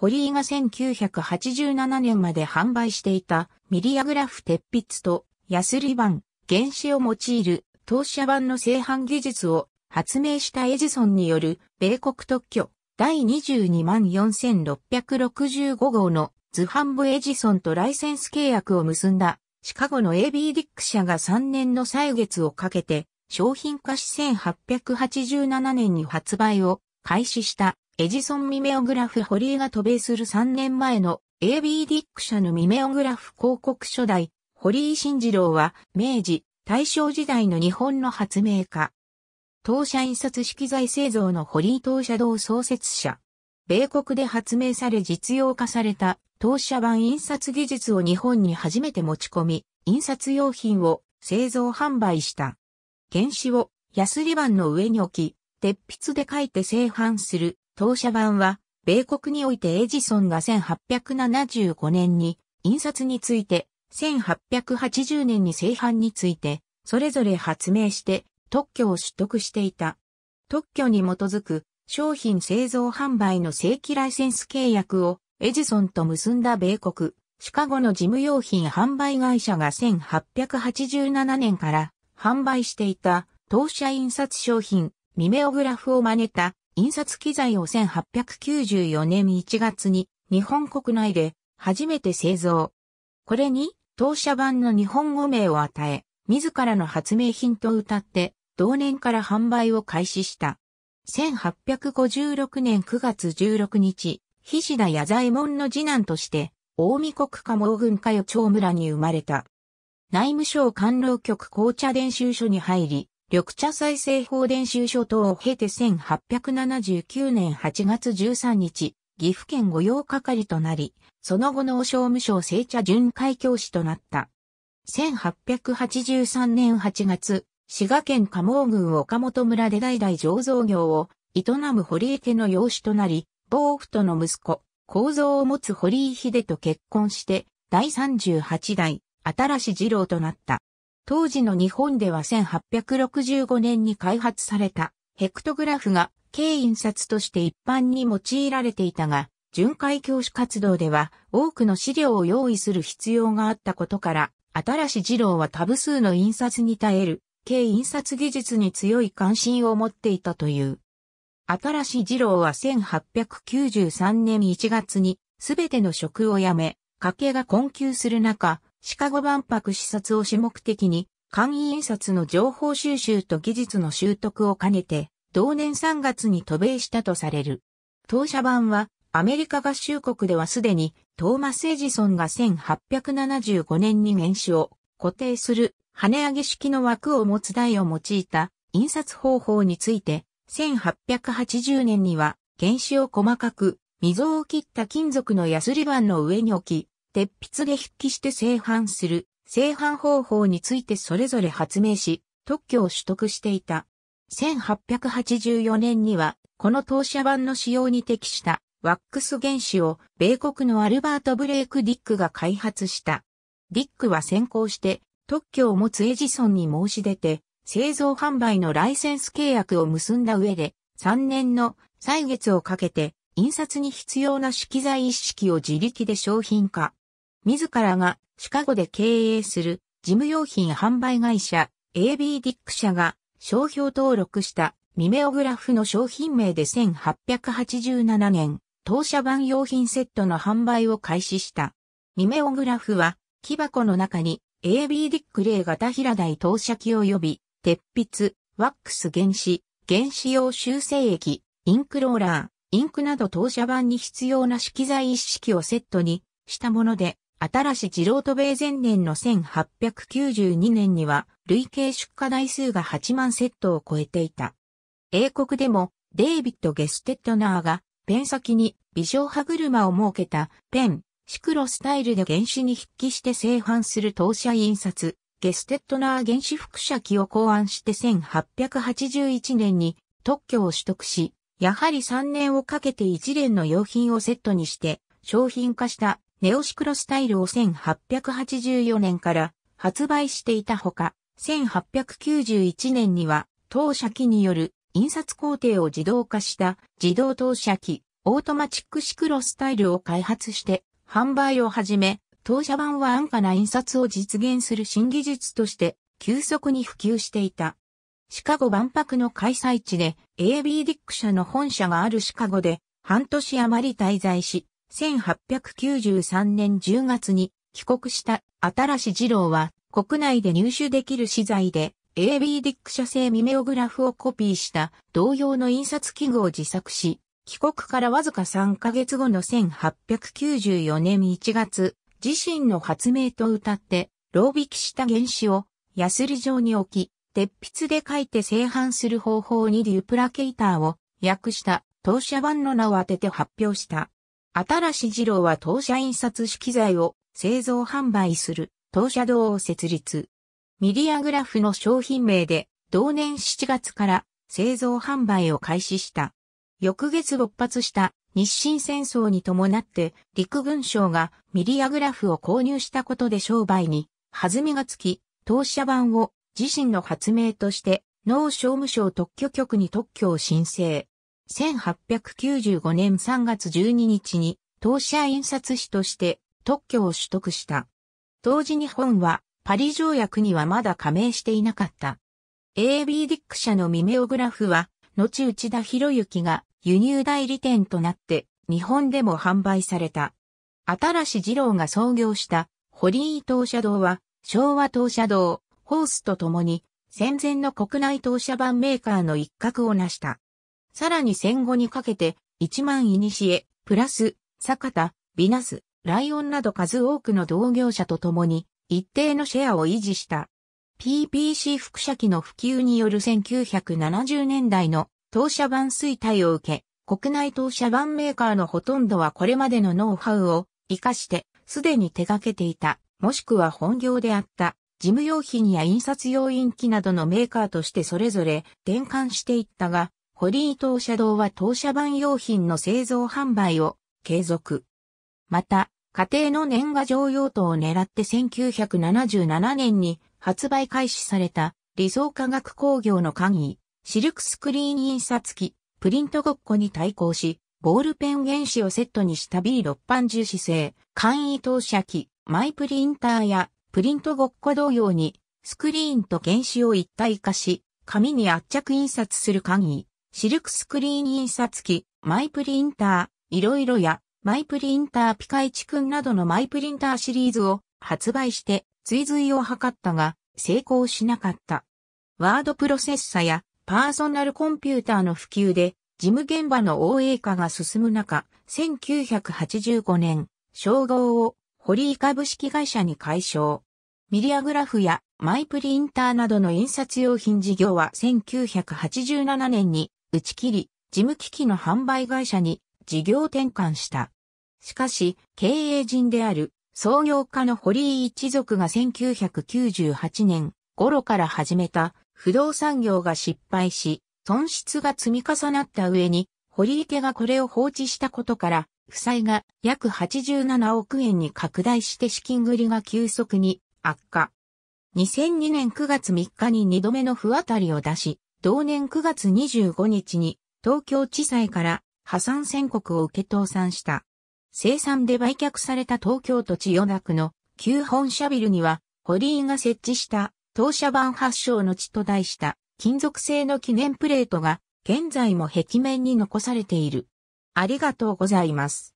ホリーが1987年まで販売していたミリアグラフ鉄筆とヤスリ版、原子を用いる当社版の製版技術を発明したエジソンによる米国特許第224,665号の図版部エジソンとライセンス契約を結んだシカゴの AB ディック社が3年の歳月をかけて商品化し1887年に発売を開始したエジソンミメオグラフ堀江が渡米する3年前の AB ディック社のミメオグラフ広告初代、堀ー慎次郎は、明治、大正時代の日本の発明家。当社印刷式材製造の堀ー当社堂創設者。米国で発明され実用化された当社版印刷技術を日本に初めて持ち込み、印刷用品を製造販売した。原紙をヤスリ版の上に置き、鉄筆で書いて製版する当社版は、米国においてエジソンが1875年に、印刷について、1880年に製版について、それぞれ発明して特許を取得していた。特許に基づく商品製造販売の正規ライセンス契約をエジソンと結んだ米国、シカゴの事務用品販売会社が1887年から販売していた当社印刷商品ミメオグラフを真似た印刷機材を1894年1月に日本国内で初めて製造。これに当社版の日本語名を与え、自らの発明品と歌って同年から販売を開始した。1856年9月16日、菱田矢左衛門の次男として、大見国家毛軍家与町村に生まれた。内務省官僚局紅茶伝習所に入り、緑茶再生法伝習書等を経て1879年8月13日、岐阜県御用係となり、その後の商務省聖茶巡回教師となった。1883年8月、滋賀県加茂郡岡本村で代々醸造業を営む堀江家の養子となり、防府との息子、構造を持つ堀井秀と結婚して、第38代、新し次郎となった。当時の日本では1865年に開発されたヘクトグラフが軽印刷として一般に用いられていたが、巡回教師活動では多くの資料を用意する必要があったことから、新し二郎は多部数の印刷に耐える、軽印刷技術に強い関心を持っていたという。新し二郎は1893年1月に全ての職を辞め、家計が困窮する中、シカゴ万博視察を主目的に、簡易印刷の情報収集と技術の習得を兼ねて、同年3月に渡米したとされる。当社版は、アメリカ合衆国ではすでに、トーマス・エジソンが1875年に原子を固定する跳ね上げ式の枠を持つ台を用いた印刷方法について、1880年には原子を細かく溝を切った金属のヤスリ板の上に置き、鉄筆で筆記して製版する製版方法についてそれぞれ発明し、特許を取得していた。1884年には、この当社版の使用に適したワックス原子を米国のアルバート・ブレイク・ディックが開発した。ディックは先行して特許を持つエジソンに申し出て、製造販売のライセンス契約を結んだ上で、3年の歳月をかけて、印刷に必要な色材一式を自力で商品化。自らがシカゴで経営する事務用品販売会社 AB ディック社が商標登録したミメオグラフの商品名で1887年当社版用品セットの販売を開始した。ミメオグラフは木箱の中に AB ディック例型平台投射機及び鉄筆、ワックス原子、原子用修正液、インクローラー、インクなど投射板に必要な色材一式をセットにしたもので、新し二郎渡米前年の1892年には、累計出荷台数が8万セットを超えていた。英国でも、デイビッド・ゲステッドナーが、ペン先に微小歯車を設けたペン、シクロスタイルで原子に筆記して製版する当社印刷、ゲステッドナー原子複写機を考案して1881年に特許を取得し、やはり3年をかけて一連の用品をセットにして商品化したネオシクロスタイルを1884年から発売していたほか、1891年には投射機による印刷工程を自動化した自動投射機オートマチックシクロスタイルを開発して販売を始め、当社版は安価な印刷を実現する新技術として急速に普及していた。シカゴ万博の開催地で AB ディック社の本社があるシカゴで半年余り滞在し、1893年10月に帰国した新し二郎は国内で入手できる資材で AB ディック社製ミメオグラフをコピーした同様の印刷器具を自作し、帰国からわずか3ヶ月後の1894年1月、自身の発明と歌って、牢引きした原子をヤスリ状に置き、鉄筆で書いて製版する方法にデュプラケイターを訳した当社版の名を当てて発表した。新し次郎は当社印刷資機材を製造販売する当社堂を設立。ミディアグラフの商品名で同年7月から製造販売を開始した。翌月勃発した日清戦争に伴って陸軍省がミディアグラフを購入したことで商売に弾みがつき、当社版を自身の発明として農商務省特許局に特許を申請。1895年3月12日に当社印刷士として特許を取得した。当時日本はパリ条約にはまだ加盟していなかった。AB ディック社のミメオグラフは、後内田博之が輸入代理店となって日本でも販売された。新し二郎が創業した堀井投射堂は昭和当社堂、ホースと共に戦前の国内当社版メーカーの一角を成した。さらに戦後にかけて、一万イニシエ、プラス、坂田、ビナス、ライオンなど数多くの同業者と共に、一定のシェアを維持した。PPC 副社機の普及による1970年代の当社版衰退を受け、国内当社版メーカーのほとんどはこれまでのノウハウを活かして、すでに手掛けていた、もしくは本業であった、事務用品や印刷用印機などのメーカーとしてそれぞれ転換していったが、リー当社堂は当社版用品の製造販売を継続。また、家庭の年賀状用途を狙って1977年に発売開始された理想化学工業の簡易、シルクスクリーン印刷機、プリントごっこに対抗し、ボールペン原子をセットにした B6 版樹脂製、簡易投射機、マイプリンターやプリントごっこ同様に、スクリーンと原子を一体化し、紙に圧着印刷する簡易、シルクスクリーン印刷機、マイプリンター、いろいろや、マイプリンターピカイチくんなどのマイプリンターシリーズを発売して追随を図ったが、成功しなかった。ワードプロセッサやパーソナルコンピューターの普及で、事務現場の応援化が進む中、1985年、称号をホリー株式会社に解消。ミリアグラフやマイプリンターなどの印刷用品事業は1987年に打ち切り、事務機器の販売会社に事業転換した。しかし、経営陣である創業家の堀井一族が1998年頃から始めた不動産業が失敗し、損失が積み重なった上に、堀池がこれを放置したことから、負債が約87億円に拡大して資金繰りが急速に悪化。2002年9月3日に2度目の不当たりを出し、同年9月25日に東京地裁から破産宣告を受け倒産した。生産で売却された東京都千代田区の旧本社ビルには、堀井が設置した当社版発祥の地と題した金属製の記念プレートが現在も壁面に残されている。ありがとうございます。